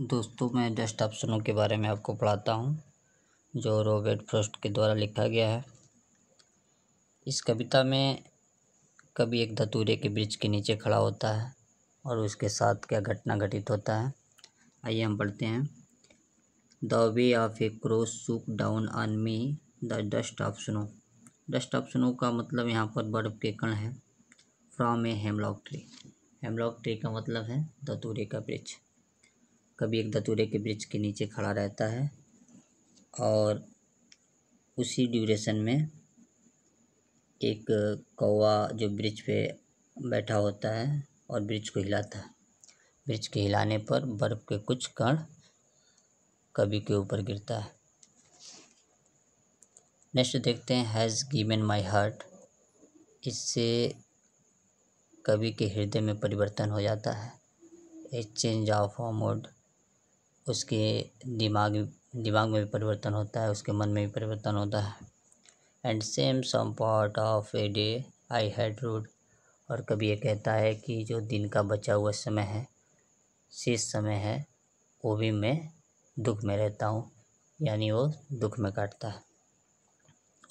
दोस्तों मैं डस्ट ऑप्शनों के बारे में आपको पढ़ाता हूँ जो रॉबर्ट फ्रोस्ट के द्वारा लिखा गया है इस कविता में कभी एक धतूरे के ब्रिज के नीचे खड़ा होता है और उसके साथ क्या घटना घटित होता है आइए हम पढ़ते हैं the way of a crow shook down on me the dust of snow dust of snow का मतलब यहाँ पर बर्फ के कण है from a hemlock tree hemlock tree का मतलब है धतूरे का ब्रिज कभी एक धतूरे के वृक्ष के नीचे खड़ा रहता है और उसी ड्यूरेशन में एक कौवा जो ब्रिज पे बैठा होता है और ब्रिज को हिलाता है ब्रिज के हिलाने पर बर्फ़ के कुछ कण कभी के ऊपर गिरता है नेक्स्ट देखते हैं हैज़ गिवन माई हार्ट इससे कवि के हृदय में परिवर्तन हो जाता है ए चेंज ऑफ मोड उसके दिमाग दिमाग में भी परिवर्तन होता है उसके मन में भी परिवर्तन होता है and saved some part of a day I had rued और कभी ये कहता है कि जो दिन का बचा हुआ समय है शेष समय है वो भी मैं दुख में रहता हूँ यानी वो दुख में काटता है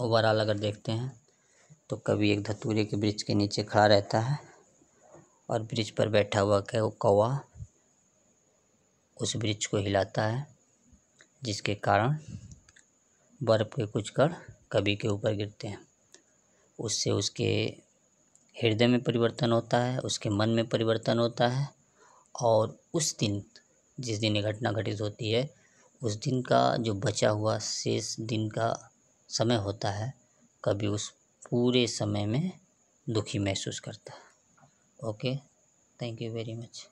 ओवरऑल अगर देखते हैं तो कभी एक धतूरे के ब्रिज के नीचे खड़ा रहता है और ब्रिज पर बैठा हुआ कौवा उस वृक्ष को हिलाता है जिसके कारण बर्फ़ के कुछ कण कभी के ऊपर गिरते हैं उससे उसके हृदय में परिवर्तन होता है उसके मन में परिवर्तन होता है और उस दिन जिस दिन ये घटना घटित होती है उस दिन का जो बचा हुआ शेष दिन का समय होता है कभी उस पूरे समय में दुखी महसूस करता है okay thank you very much